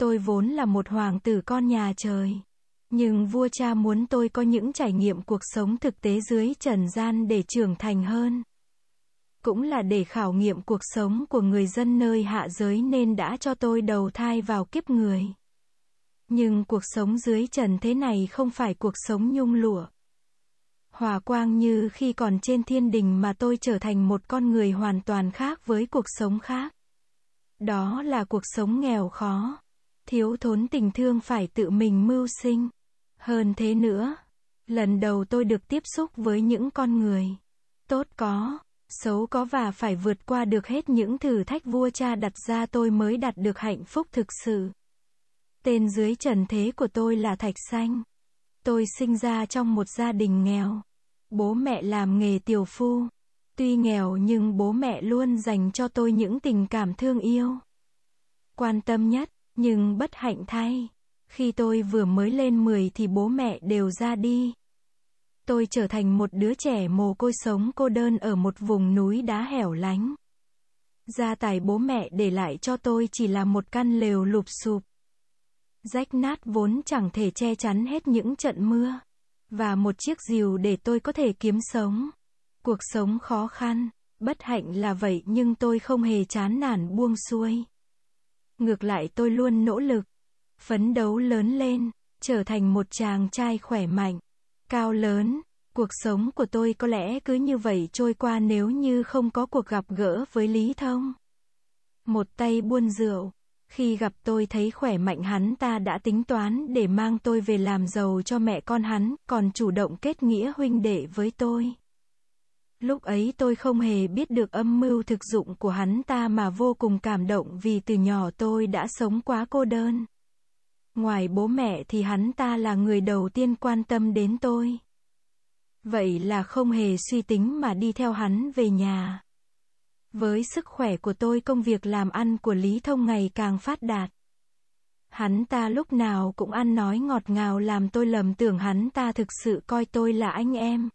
Tôi vốn là một hoàng tử con nhà trời. Nhưng vua cha muốn tôi có những trải nghiệm cuộc sống thực tế dưới trần gian để trưởng thành hơn. Cũng là để khảo nghiệm cuộc sống của người dân nơi hạ giới nên đã cho tôi đầu thai vào kiếp người. Nhưng cuộc sống dưới trần thế này không phải cuộc sống nhung lụa. Hòa quang như khi còn trên thiên đình mà tôi trở thành một con người hoàn toàn khác với cuộc sống khác. Đó là cuộc sống nghèo khó thiếu thốn tình thương phải tự mình mưu sinh. Hơn thế nữa, lần đầu tôi được tiếp xúc với những con người tốt có, xấu có và phải vượt qua được hết những thử thách vua cha đặt ra tôi mới đạt được hạnh phúc thực sự. Tên dưới trần thế của tôi là Thạch Xanh. Tôi sinh ra trong một gia đình nghèo. Bố mẹ làm nghề tiểu phu. Tuy nghèo nhưng bố mẹ luôn dành cho tôi những tình cảm thương yêu. Quan tâm nhất nhưng bất hạnh thay, khi tôi vừa mới lên 10 thì bố mẹ đều ra đi. Tôi trở thành một đứa trẻ mồ côi sống cô đơn ở một vùng núi đá hẻo lánh. Gia tài bố mẹ để lại cho tôi chỉ là một căn lều lụp sụp. Rách nát vốn chẳng thể che chắn hết những trận mưa. Và một chiếc rìu để tôi có thể kiếm sống. Cuộc sống khó khăn, bất hạnh là vậy nhưng tôi không hề chán nản buông xuôi ngược lại tôi luôn nỗ lực, phấn đấu lớn lên, trở thành một chàng trai khỏe mạnh, cao lớn. Cuộc sống của tôi có lẽ cứ như vậy trôi qua nếu như không có cuộc gặp gỡ với Lý Thông. Một tay buôn rượu, khi gặp tôi thấy khỏe mạnh hắn ta đã tính toán để mang tôi về làm giàu cho mẹ con hắn, còn chủ động kết nghĩa huynh đệ với tôi. Lúc ấy tôi không hề biết được âm mưu thực dụng của hắn ta mà vô cùng cảm động vì từ nhỏ tôi đã sống quá cô đơn. Ngoài bố mẹ thì hắn ta là người đầu tiên quan tâm đến tôi. Vậy là không hề suy tính mà đi theo hắn về nhà. Với sức khỏe của tôi công việc làm ăn của Lý Thông ngày càng phát đạt. Hắn ta lúc nào cũng ăn nói ngọt ngào làm tôi lầm tưởng hắn ta thực sự coi tôi là anh em.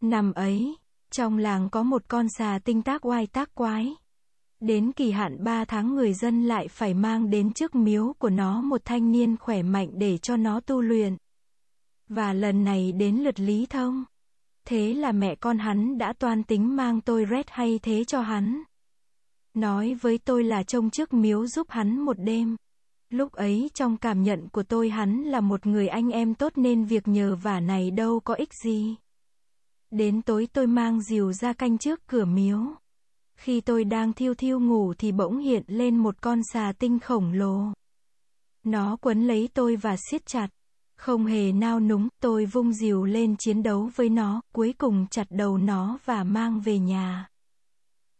năm ấy. Trong làng có một con xà tinh tác oai tác quái. Đến kỳ hạn 3 tháng người dân lại phải mang đến trước miếu của nó một thanh niên khỏe mạnh để cho nó tu luyện. Và lần này đến lượt Lý Thông. Thế là mẹ con hắn đã toan tính mang tôi rét hay thế cho hắn. Nói với tôi là trông trước miếu giúp hắn một đêm. Lúc ấy trong cảm nhận của tôi hắn là một người anh em tốt nên việc nhờ vả này đâu có ích gì. Đến tối tôi mang rìu ra canh trước cửa miếu. Khi tôi đang thiêu thiêu ngủ thì bỗng hiện lên một con xà tinh khổng lồ. Nó quấn lấy tôi và siết chặt. Không hề nao núng, tôi vung rìu lên chiến đấu với nó, cuối cùng chặt đầu nó và mang về nhà.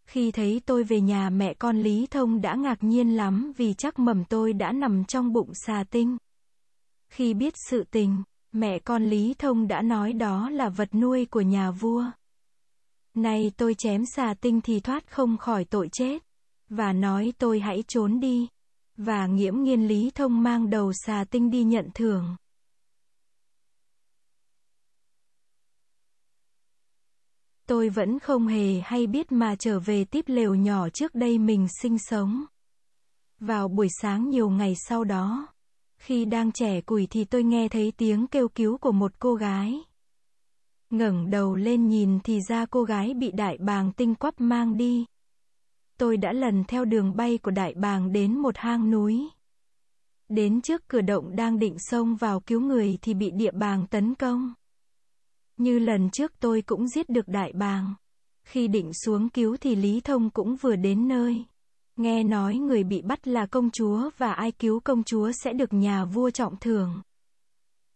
Khi thấy tôi về nhà mẹ con Lý Thông đã ngạc nhiên lắm vì chắc mầm tôi đã nằm trong bụng xà tinh. Khi biết sự tình, Mẹ con Lý Thông đã nói đó là vật nuôi của nhà vua. Nay tôi chém xà tinh thì thoát không khỏi tội chết. Và nói tôi hãy trốn đi. Và nghiễm nhiên Lý Thông mang đầu xà tinh đi nhận thưởng. Tôi vẫn không hề hay biết mà trở về tiếp lều nhỏ trước đây mình sinh sống. Vào buổi sáng nhiều ngày sau đó. Khi đang trẻ củi thì tôi nghe thấy tiếng kêu cứu của một cô gái. Ngẩng đầu lên nhìn thì ra cô gái bị đại bàng tinh quắp mang đi. Tôi đã lần theo đường bay của đại bàng đến một hang núi. Đến trước cửa động đang định xông vào cứu người thì bị địa bàng tấn công. Như lần trước tôi cũng giết được đại bàng. Khi định xuống cứu thì Lý Thông cũng vừa đến nơi. Nghe nói người bị bắt là công chúa và ai cứu công chúa sẽ được nhà vua trọng thưởng.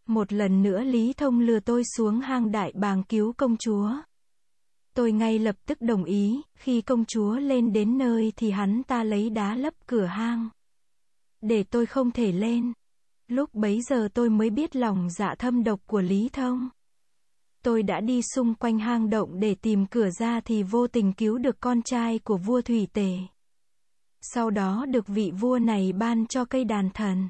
Một lần nữa Lý Thông lừa tôi xuống hang đại bàng cứu công chúa. Tôi ngay lập tức đồng ý, khi công chúa lên đến nơi thì hắn ta lấy đá lấp cửa hang. Để tôi không thể lên. Lúc bấy giờ tôi mới biết lòng dạ thâm độc của Lý Thông. Tôi đã đi xung quanh hang động để tìm cửa ra thì vô tình cứu được con trai của vua Thủy Tề. Sau đó được vị vua này ban cho cây đàn thần.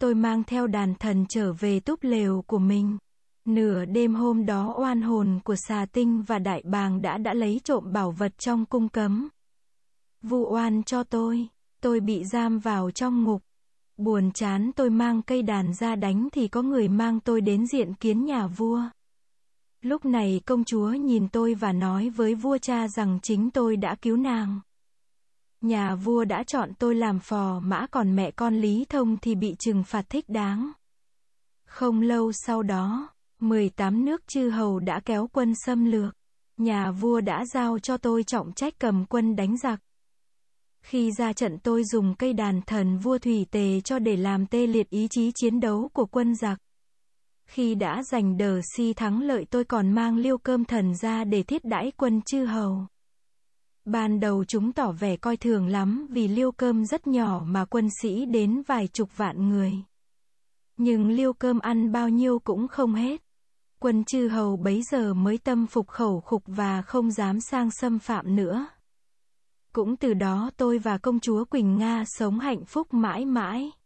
Tôi mang theo đàn thần trở về túp lều của mình. Nửa đêm hôm đó oan hồn của xà tinh và đại bàng đã đã lấy trộm bảo vật trong cung cấm. Vụ oan cho tôi, tôi bị giam vào trong ngục. Buồn chán tôi mang cây đàn ra đánh thì có người mang tôi đến diện kiến nhà vua. Lúc này công chúa nhìn tôi và nói với vua cha rằng chính tôi đã cứu nàng. Nhà vua đã chọn tôi làm phò mã còn mẹ con Lý Thông thì bị trừng phạt thích đáng. Không lâu sau đó, 18 nước chư hầu đã kéo quân xâm lược. Nhà vua đã giao cho tôi trọng trách cầm quân đánh giặc. Khi ra trận tôi dùng cây đàn thần vua thủy tề cho để làm tê liệt ý chí chiến đấu của quân giặc. Khi đã giành đờ si thắng lợi tôi còn mang liêu cơm thần ra để thiết đãi quân chư hầu. Ban đầu chúng tỏ vẻ coi thường lắm vì liêu cơm rất nhỏ mà quân sĩ đến vài chục vạn người. Nhưng liêu cơm ăn bao nhiêu cũng không hết. Quân chư hầu bấy giờ mới tâm phục khẩu khục và không dám sang xâm phạm nữa. Cũng từ đó tôi và công chúa Quỳnh Nga sống hạnh phúc mãi mãi.